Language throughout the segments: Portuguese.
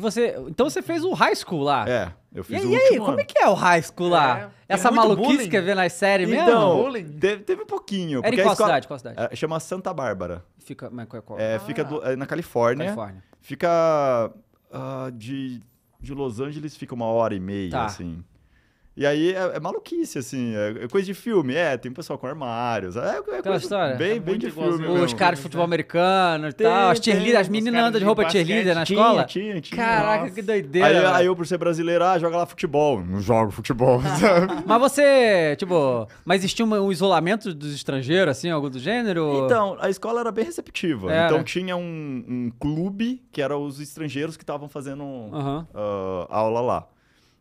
você. Então você fez o high school lá. É, eu fiz e, o E aí, como é que é o high school lá? É, Essa maluquice bullying. que é ver nas séries então, mesmo? Teve, teve um pouquinho. É Era em qual cidade? Qual cidade? É, chama Santa Bárbara. Fica. Mas qual, qual? É, ah. fica do, é na Califórnia. Califórnia. Fica. Uh, de, de Los Angeles fica uma hora e meia, tá. assim. E aí é, é maluquice, assim, é, é, coisa de filme, é, tem pessoal com armários, é, é coisa história. bem, é bem de filme mesmo. Os caras de futebol americano e tal, as cheerleaders, as meninas andam de roupa basquete, cheerleader na tinha, escola. Tinha, tinha, Caraca, nossa. que doideira. Aí, aí, eu, por ser brasileiro, ah, joga lá futebol. Não jogo futebol, sabe? mas você, tipo, mas existia um, isolamento dos estrangeiros, assim, algo do gênero? Então, a escola era bem receptiva, era. então tinha um, um clube que era os estrangeiros que estavam fazendo uhum. uh, aula lá.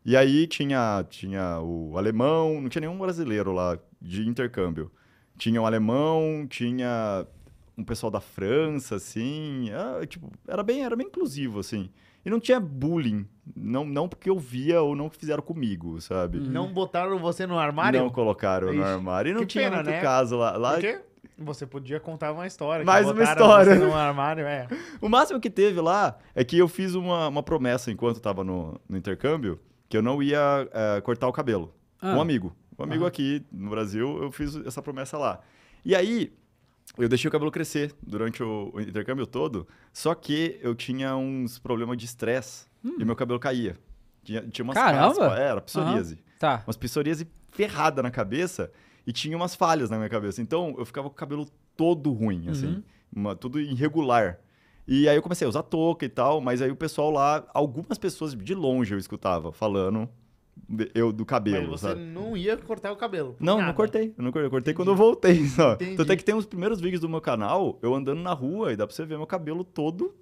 E aí tinha, tinha o alemão, não tinha nenhum brasileiro lá de intercâmbio. Tinha um alemão, tinha um pessoal da França, assim. Era, ah, tipo, era, bem, era bem inclusivo, assim. E não tinha bullying. Não, não porque eu via ou não fizeram comigo, sabe? Hum. Não botaram você no armário? Não colocaram Ixi, no armário. E não tinha pena, muito né? caso lá. lá... Por quê? Você podia contar uma história. Mais uma história. Você no armário, é. o máximo que teve lá é que eu fiz uma, uma promessa enquanto estava no, no intercâmbio que eu não ia eh, cortar o cabelo. Ah. Um amigo. Um amigo ah. aqui no Brasil, eu fiz essa promessa lá. E aí, eu deixei o cabelo crescer durante o, o intercâmbio todo, só que eu tinha uns problemas de estresse hum. e meu cabelo caía. Tinha, tinha umas Caramba. É, era psoríase. Tá. Umas psoríase ferrada na cabeça e tinha umas falhas na minha cabeça. Então, eu ficava com o cabelo todo ruim, assim. Uhum. Uma, tudo irregular. E aí eu comecei a usar touca e tal, mas aí o pessoal lá, algumas pessoas de longe eu escutava falando eu do cabelo. Mas você sabe? não ia cortar o cabelo. Não, nada. não cortei. Eu não cortei. Eu cortei quando eu voltei, só. Entendi. Tanto é que tem os primeiros vídeos do meu canal, eu andando na rua e dá pra você ver meu cabelo todo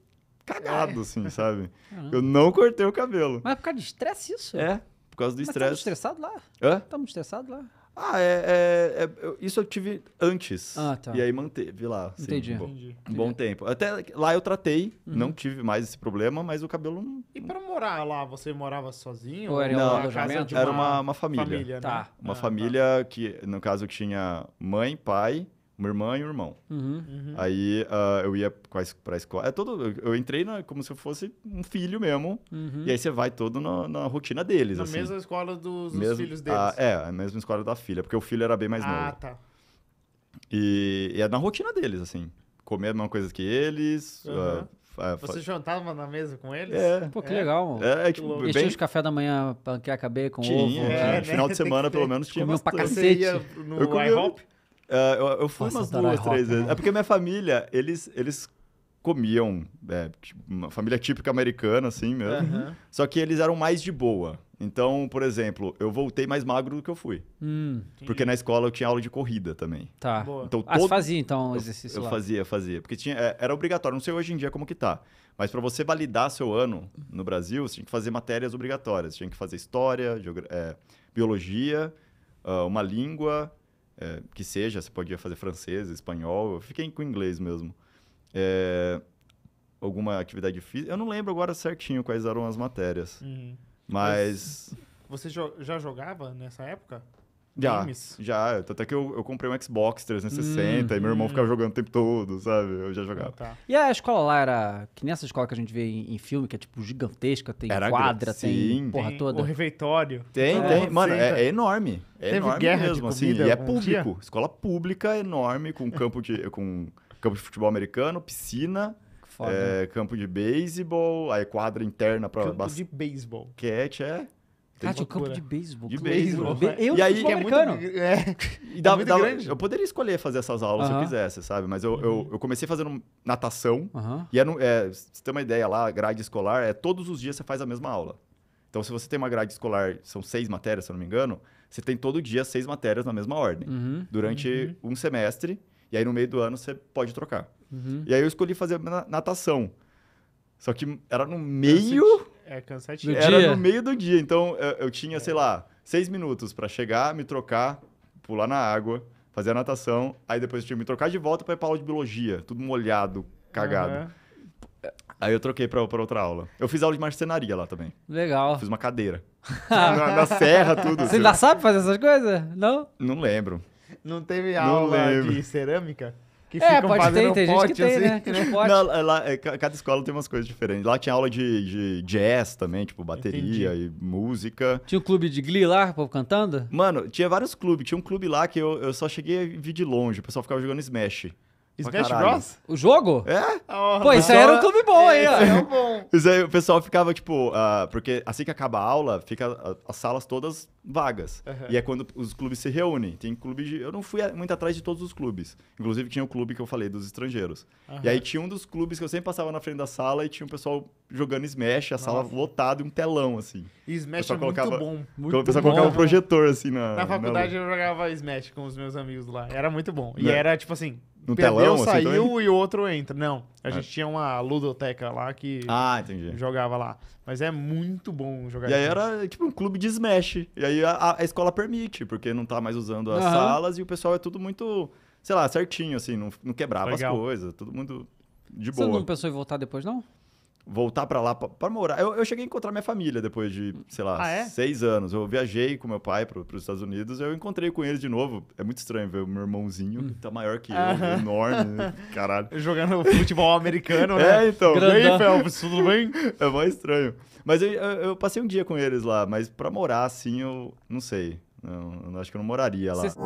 cagado, é. assim, sabe? Uhum. Eu não cortei o cabelo. Mas é por causa de estresse isso? É, por causa do estresse. Estamos estressados lá? Hã? Estamos estressados lá. Ah, é, é, é, isso eu tive antes. Ah, tá. E aí manteve lá. sim, Entendi. Bom, Entendi. Um bom tempo. Até lá eu tratei, uhum. não tive mais esse problema, mas o cabelo não. E para morar lá, você morava sozinho? Ou era não, um alojamento? Uma... Era uma, uma família. família né? Tá. Uma ah, família tá. que, no caso, tinha mãe, pai, uma irmã e um irmão. Uhum, uhum. Aí uh, eu ia para pra escola. É todo, eu entrei na, como se eu fosse um filho mesmo. Uhum. E aí você vai todo na, na rotina deles. Na assim. mesma escola dos, dos mesmo, filhos ah, deles. A, é, a mesma escola da filha, porque o filho era bem mais ah, novo. Ah, tá. E, e, é na rotina deles, assim. Comer a mesma coisa que eles. Ah, uh, uhum. você jantava na mesa com eles? É. Pô, que é. legal. É, é tipo, bem... os café da manhã, que B com tinha, ovo. É, né? Final de semana, pelo menos, tinha. Comeu pra cacete. Você ia no IHOP? Uh, eu, eu, fui Nossa, umas duas, três vezes. Né? É porque minha família, eles, eles comiam, é, tipo, uma família típica americana, assim mesmo. Uhum. Só que eles eram mais de boa. Então, por exemplo, eu voltei mais magro do que eu fui. Hum. Porque na escola eu tinha aula de corrida também. Tá. Boa. Então, todo... Ah, você fazia então o exercício? Eu, eu fazia, fazia. Porque tinha, é, era obrigatório. Não sei hoje em dia como que tá. Mas para você validar seu ano no Brasil, você tinha que fazer matérias obrigatórias. Você tinha que fazer história, geogra... é, biologia, ah, uma língua é, que seja, você podia fazer francês, espanhol, eu fiquei com inglês mesmo. É, alguma atividade física, eu não lembro agora certinho quais eram as matérias, uhum. mas... Você já jogava nessa época? já, games? Já, até que eu, eu comprei um Xbox 360 hum, e meu irmão hum. ficava jogando o tempo todo, sabe? Eu já jogava. Ah, tá. E a escola lá era que nessa escola que a gente vê em, em filme, que é tipo gigantesca, tem era quadra, sim. tem porra tem toda. O refeitório. Tem, é, tem. Mano, é, é enorme. É Teve enorme guerra mesmo, assim. E é público. Dia? Escola pública enorme, com campo de, com campo de futebol americano, piscina. Foda. É, campo de beisebol, aí quadra interna para campo bas... de beisebol. Cat, é tem tinha um campo de beisebol. De beisebol. Eu e aí, americano. É muito, é, e dava, é, é dava, grande. Eu poderia escolher fazer essas aulas uh -huh. se eu quisesse, sabe? Mas eu, uh -huh. eu, uhum. eu, comecei fazendo natação. Uh -huh. E era, é, você é, tem uma ideia lá, grade escolar, é todos os dias você faz a mesma aula. Então, se você tem uma grade escolar, são seis matérias, se eu não me engano, você tem todo dia seis matérias na mesma ordem. Uhum. Durante uhum. um semestre. E aí, no meio do ano, você pode trocar. E aí, eu escolhi fazer natação. Só que era no assim. meio é cansativo. Era dia? no meio do dia, então eu, eu tinha, sei é. lá, seis minutos para chegar, me trocar, pular na água, fazer a natação, aí depois eu tinha que me trocar de volta para ir pra aula de biologia, tudo molhado, cagado. Uhum. Aí eu troquei pra, pra outra aula. Eu fiz aula de marcenaria lá também. Legal. Fiz uma cadeira. na, na, serra, tudo. Você ainda sabe fazer essas coisas? Não? Não lembro. Não teve aula de cerâmica? que é, ficam pode ter, um tem pote, gente que assim. tem, né? não, é lá, é, cada escola tem umas coisas diferentes. Lá tinha aula de, de jazz também, tipo bateria Entendi. e música. Tinha um clube de glee lá, povo cantando? Mano, tinha vários clubes. Tinha um clube lá que eu, eu só cheguei a vir de longe. O pessoal ficava jogando Smash. Smash Bros? O jogo? É? Oh, Pô, isso aí era um clube bom aí, ó. É, é bom. Isso aí o pessoal ficava, tipo, uh, porque assim que acaba a aula, fica as salas todas vagas. Uhum. E é quando os clubes se reúnem. Tem clube de. Eu não fui muito atrás de todos os clubes. Inclusive, tinha o clube que eu falei, dos estrangeiros. Uhum. E aí tinha um dos clubes que eu sempre passava na frente da sala e tinha um pessoal jogando Smash, a Nossa. sala lotada e um telão, assim. E Smash é muito bom. Muito o pessoal bom, colocava um projetor, assim, na. Na faculdade na eu jogava Smash com os meus amigos lá. Era muito bom. E é. era, tipo assim, no perdeu, telão, assim, saiu assim, então... e o outro entra. Não, a é. gente tinha uma ludoteca lá que ah, jogava lá. Mas é muito bom jogar. E aí era tipo um clube de smash. E aí a, a escola permite, porque não tá mais usando as salas e o pessoal é tudo muito, sei lá, certinho, assim, não, não quebrava Legal. as coisas, tudo muito de boa. Você não pensou em voltar depois, não? voltar para lá para morar. Eu, eu, cheguei a encontrar minha família depois de, sei lá, ah, é? seis anos. Eu viajei com meu pai para os Estados Unidos, eu encontrei com eles de novo. É muito estranho ver o meu irmãozinho, hum. que tá maior que eu, né, enorme, né, caralho. Jogando futebol americano, né? É, então. Grandão. E aí, Felps, tudo bem? É mais estranho. Mas eu, eu, eu, passei um dia com eles lá, mas para morar assim, eu não sei. Não, acho que eu não moraria lá. Cês...